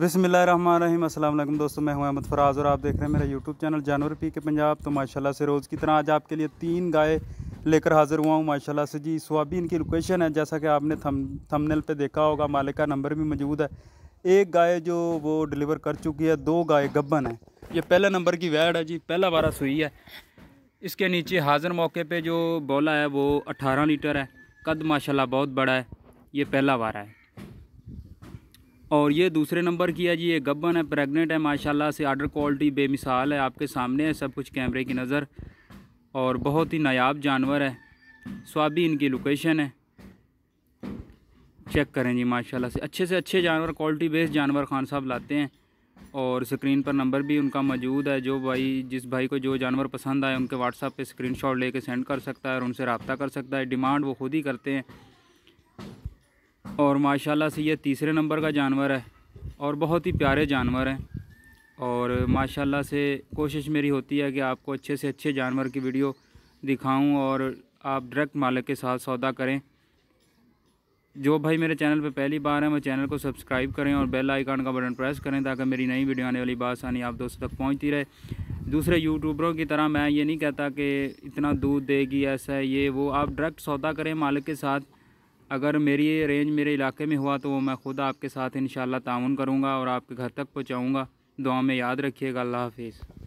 बिसमिल्ल रहीम दोस्तों मैं हूं अहमद फराज और आप देख रहे हैं मेरा यूट्यूब चैनल जानवर पी के पंजाब तो माशाल्लाह से रोज़ की तरह आज आपके लिए तीन गाय लेकर हाज़िर हुआ हूं माशाल्लाह से जी सोयाबीन इनकी लोकेशन है जैसा कि आपने थम थंबनेल पे देखा होगा मालिक का नंबर भी मौजूद है एक गाय जो वो डिलीवर कर चुकी है दो गाय गब्बन है ये पहला नंबर की वैड है जी पहला बारह सुई है इसके नीचे हाजिर मौके पर जो बोला है वो अट्ठारह लीटर है कद माशाला बहुत बड़ा है ये पहला बारह है और ये दूसरे नंबर की है जी ये गब्बन है प्रेग्नेंट है माशाल्लाह से आर्डर क्वालिटी बेमिसाल है आपके सामने है सब कुछ कैमरे की नज़र और बहुत ही नायाब जानवर है स्वाबी इनकी लोकेशन है चेक करें जी माशाल्लाह से अच्छे से अच्छे जानवर क्वालिटी बेस्ड जानवर खान साहब लाते हैं और स्क्रीन पर नंबर भी उनका मौजूद है जो भाई जिस भाई को जो जानवर पसंद आए उनके व्हाट्सअप पर स्क्रीन लेके सेंड कर सकता है और उनसे रबता कर सकता है डिमांड वो खुद ही करते हैं और माशाल्लाह से ये तीसरे नंबर का जानवर है और बहुत ही प्यारे जानवर हैं और माशाल्लाह से कोशिश मेरी होती है कि आपको अच्छे से अच्छे जानवर की वीडियो दिखाऊं और आप डायरेक्ट मालिक के साथ सौदा करें जो भाई मेरे चैनल पर पहली बार हैं वो चैनल को सब्सक्राइब करें और बेल आइकन का बटन प्रेस करें ताकि मेरी नई वीडियो आने वाली बासानी आप दोस्तों तक पहुंचती रहे दूसरे यूट्यूबरों की तरह मैं ये नहीं कहता कि इतना दूध देगी ऐसा है ये वो आप डायरेक्ट सौदा करें मालिक के साथ अगर मेरी ये रेंज मेरे इलाके में हुआ तो वो मैं खुद आपके साथ इन ताउन करूँगा और आपके घर तक पहुँचाऊँगा दुआ में याद रखिएगा अल्लाह हाफिज़